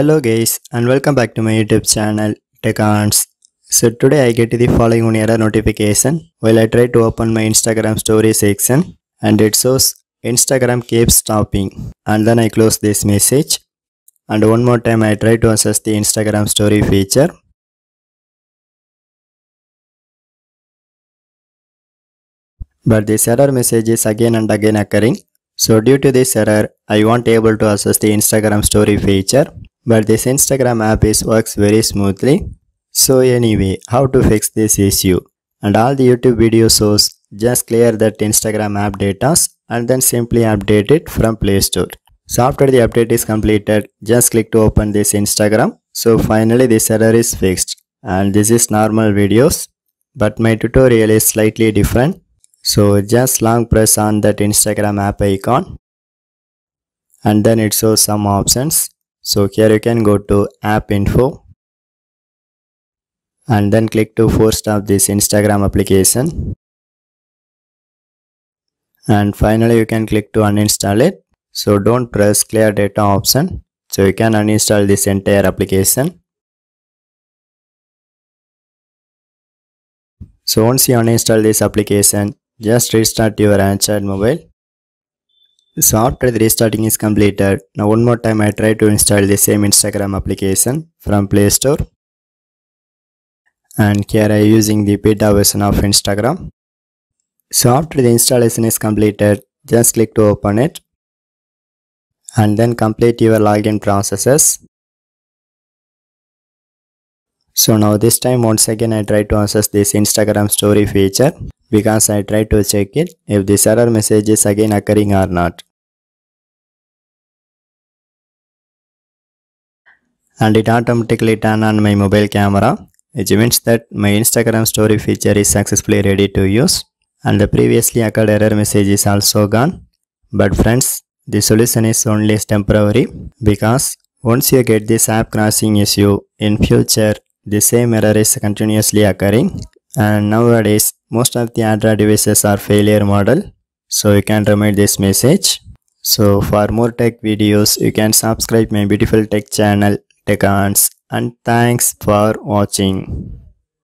hello guys and welcome back to my youtube channel techants so today i get the following one error notification while i try to open my instagram story section and it shows instagram keeps stopping and then i close this message and one more time i try to access the instagram story feature but this error message is again and again occurring so due to this error i won't able to access the instagram story feature but this Instagram app is works very smoothly. So anyway, how to fix this issue? And all the YouTube video shows, just clear that Instagram app data and then simply update it from Play Store. So after the update is completed, just click to open this Instagram. So finally this error is fixed and this is normal videos but my tutorial is slightly different. So just long press on that Instagram app icon and then it shows some options so here you can go to app info and then click to force stop this Instagram application. And finally you can click to uninstall it. So don't press clear data option. So you can uninstall this entire application. So once you uninstall this application, just restart your Android mobile so after the restarting is completed, now one more time I try to install the same Instagram application from Play Store. And here I using the beta version of Instagram. So after the installation is completed, just click to open it. And then complete your login processes. So now this time once again I try to access this Instagram story feature because I try to check it if this error message is again occurring or not. And it automatically turn on my mobile camera which means that my Instagram story feature is successfully ready to use and the previously occurred error message is also gone. But friends, the solution is only temporary because once you get this app crashing issue, in future the same error is continuously occurring and nowadays most of the android devices are failure model so you can remove this message so for more tech videos you can subscribe my beautiful tech channel tech and thanks for watching